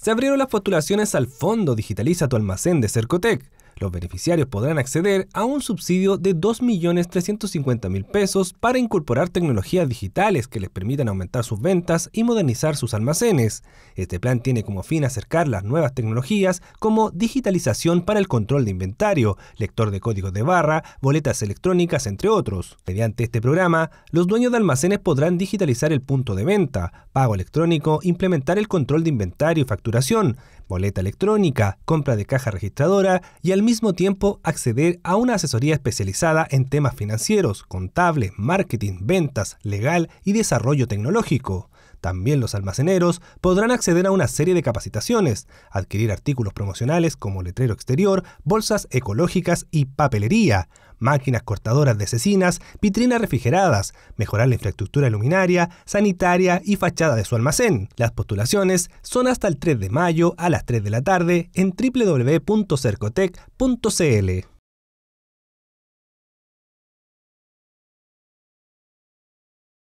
se abrieron las postulaciones al Fondo Digitaliza tu Almacén de Cercotec, los beneficiarios podrán acceder a un subsidio de 2.350.000 pesos para incorporar tecnologías digitales que les permitan aumentar sus ventas y modernizar sus almacenes. Este plan tiene como fin acercar las nuevas tecnologías como digitalización para el control de inventario, lector de códigos de barra, boletas electrónicas, entre otros. Mediante este programa, los dueños de almacenes podrán digitalizar el punto de venta, pago electrónico, implementar el control de inventario y facturación, boleta electrónica, compra de caja registradora y al mismo tiempo acceder a una asesoría especializada en temas financieros, contable, marketing, ventas, legal y desarrollo tecnológico. También los almaceneros podrán acceder a una serie de capacitaciones, adquirir artículos promocionales como letrero exterior, bolsas ecológicas y papelería, máquinas cortadoras de cecinas, vitrinas refrigeradas, mejorar la infraestructura luminaria, sanitaria y fachada de su almacén. Las postulaciones son hasta el 3 de mayo a las 3 de la tarde en www.cercotec.cl.